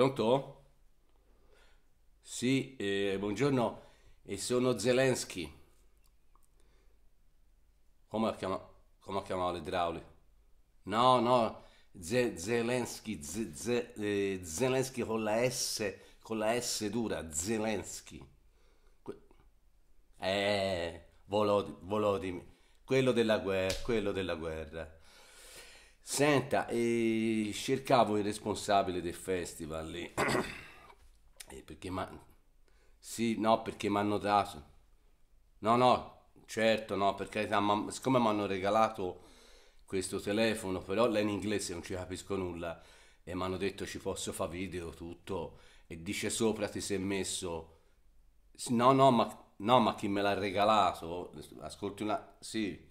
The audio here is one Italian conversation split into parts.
Pronto? Sì, eh, buongiorno, e sono Zelensky. Come chiama, come chiamava l'idraulico? No, no, Ze, Zelensky, Ze, Ze, eh, Zelensky con la S, con la S dura, Zelensky. Que- eh, Volodymyr, quello della guerra, quello della guerra. Senta, e cercavo il responsabile del festival lì. eh, perché ma... Sì, no, perché mi hanno dato... No, no, certo, no, per carità, ma siccome mi hanno regalato questo telefono, però lei in inglese non ci capisco nulla, e mi hanno detto ci posso fare video, tutto, e dice sopra ti sei messo... No, no, ma, no, ma chi me l'ha regalato? Ascolti una... Sì,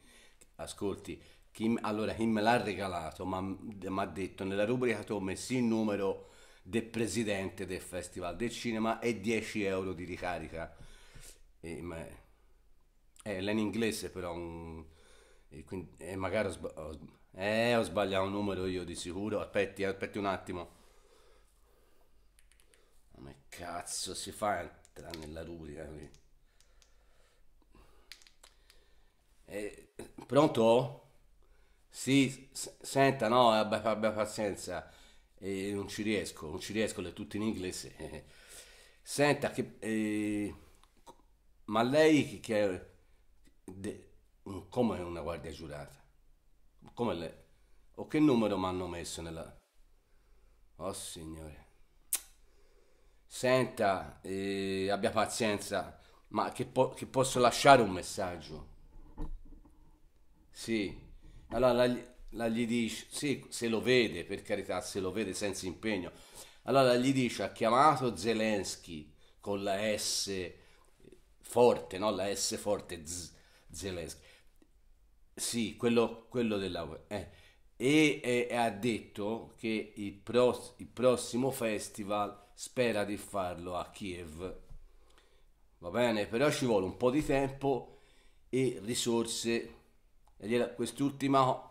ascolti chi, allora, chi me l'ha regalato mi ha detto nella rubrica tu ho messo il numero del presidente del Festival del Cinema e 10 euro di ricarica. E, ma, eh, in inglese però, un, mm, e quindi, eh, magari ho, ho, eh, ho, sbagliato un numero io di sicuro. Aspetti, aspetti un attimo. Come cazzo si fa a entrare nella rubrica qui? Eh, pronto? Sì, senta, no, abbia, pazienza, eh, non ci riesco, non ci riesco, è tutto in inglese. Senta, che, eh, ma lei che, chi è, de- come è una guardia giurata? Come le... O che numero mi hanno messo nella... Oh signore. Senta, eh, abbia pazienza, ma che, po- che posso lasciare un messaggio? Sì. Allora la, la gli dice, sì, se lo vede, per carità, se lo vede senza impegno. Allora gli dice, ha chiamato Zelensky con la S forte, no? La S forte, Z, Zelensky. Sì, quello, quello della... Eh. E, e, e, ha detto che il, pro, il, prossimo festival spera di farlo a Kiev. Va bene, però ci vuole un po' di tempo e risorse quest'ultima...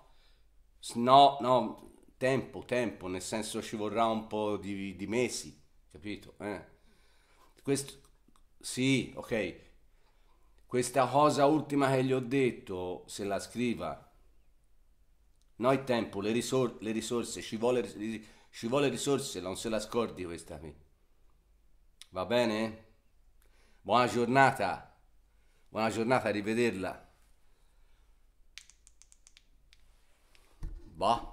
No, no, tempo, tempo, nel senso ci vorrà un po' di, di mesi, capito? Eh? Questo, sì, ok. Questa cosa ultima che gli ho detto, se la scriva, no il tempo, le, risor- le risorse, ci vuole, ci vuole risorse, non se la scordi questa qui. Va bene? Buona giornata, buona giornata, arrivederla わ